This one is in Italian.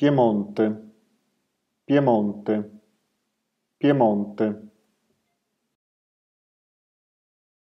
Piemonte, Piemonte, Piemonte.